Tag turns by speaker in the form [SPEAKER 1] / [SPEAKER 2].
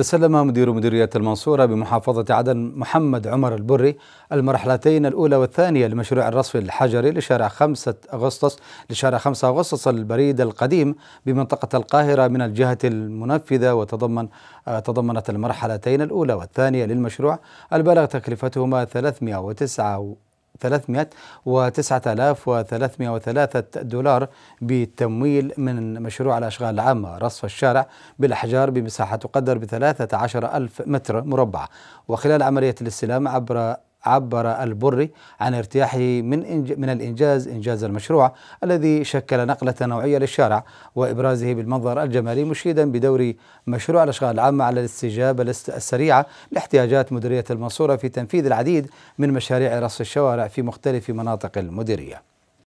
[SPEAKER 1] تسلم مدير مديرية المنصورة بمحافظة عدن محمد عمر البري المرحلتين الأولى والثانية لمشروع الرصف الحجري لشارع 5 أغسطس لشارع 5 أغسطس البريد القديم بمنطقة القاهرة من الجهة المنفذة وتضمن آه، تضمنت المرحلتين الأولى والثانية للمشروع البلغ تكلفتهما 309 309303 دولار بتمويل من مشروع الأشغال العامة رصف الشارع بالأحجار بمساحة تقدر ب 13 ألف متر مربع وخلال عملية الاستلام عبر عبر البري عن ارتياحه من إنج من الانجاز انجاز المشروع الذي شكل نقله نوعيه للشارع وابرازه بالمنظر الجمالي مشيدا بدور مشروع الاشغال العامه على الاستجابه السريعه لاحتياجات مديريه المنصوره في تنفيذ العديد من مشاريع رص الشوارع في مختلف مناطق المديريه.